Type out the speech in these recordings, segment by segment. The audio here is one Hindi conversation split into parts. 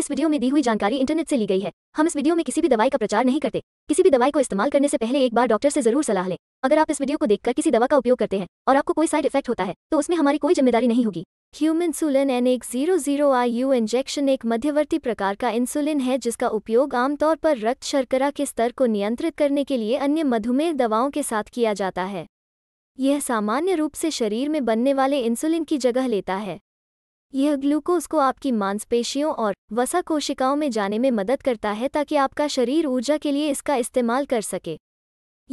इस वीडियो में दी हुई जानकारी इंटरनेट से ली गई है हम इस वीडियो में किसी भी दवाई का प्रचार नहीं करते किसी भी दवाई को इस्तेमाल करने से पहले एक बार डॉक्टर से जरूर सलाह लें अगर आप इस वीडियो को देखकर किसी दवा का उपयोग करते हैं और आपको कोई साइड इफेक्ट होता है तो उसमें हमारी कोई जिम्मेदारी नहीं होगी ह्यूमन सुलन एन एक zero zero I U injection एक मध्यवर्ती प्रकार का इंसुलिन है जिसका उपयोग आमतौर पर रक्त शर्करा के स्तर को नियंत्रित करने के लिए अन्य मधुमेह दवाओं के साथ किया जाता है यह सामान्य रूप से शरीर में बनने वाले इंसुलिन की जगह लेता है यह ग्लूकोज को आपकी मांसपेशियों और वसा कोशिकाओं में जाने में मदद करता है ताकि आपका शरीर ऊर्जा के लिए इसका इस्तेमाल कर सके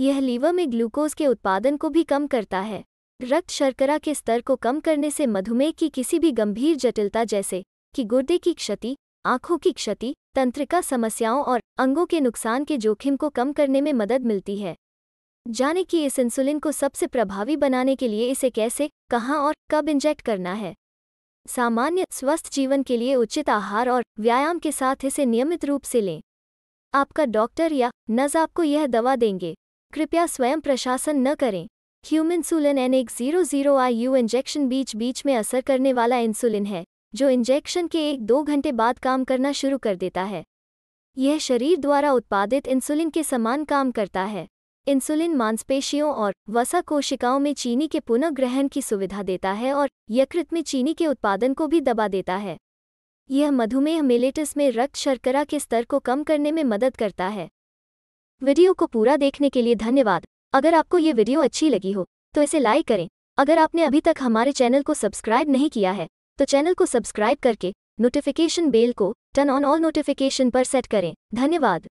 यह लीवर में ग्लूकोज के उत्पादन को भी कम करता है रक्त शर्करा के स्तर को कम करने से मधुमेह की किसी भी गंभीर जटिलता जैसे कि गुर्दे की क्षति आंखों की क्षति तंत्रिका समस्याओं और अंगों के नुकसान के जोखिम को कम करने में मदद मिलती है जाने कि इस इंसुलिन को सबसे प्रभावी बनाने के लिए इसे कैसे कहाँ और कब इंजेक्ट करना है सामान्य स्वस्थ जीवन के लिए उचित आहार और व्यायाम के साथ इसे नियमित रूप से लें आपका डॉक्टर या नज आपको यह दवा देंगे कृपया स्वयं प्रशासन न करें ह्यूमन सुलन एन एक zero zero I U injection बीच बीच में असर करने वाला इंसुलिन है जो इंजेक्शन के एक दो घंटे बाद काम करना शुरू कर देता है यह शरीर द्वारा उत्पादित इंसुलिन के समान काम करता है इंसुलिन मांसपेशियों और वसा कोशिकाओं में चीनी के पुनः ग्रहण की सुविधा देता है और यकृत में चीनी के उत्पादन को भी दबा देता है यह मधुमेह मिलेटिस में रक्त शर्करा के स्तर को कम करने में मदद करता है वीडियो को पूरा देखने के लिए धन्यवाद अगर आपको ये वीडियो अच्छी लगी हो तो इसे लाइक करें अगर आपने अभी तक हमारे चैनल को सब्सक्राइब नहीं किया है तो चैनल को सब्सक्राइब करके नोटिफिकेशन बेल को टर्न ऑन ऑल नोटिफिकेशन पर सेट करें धन्यवाद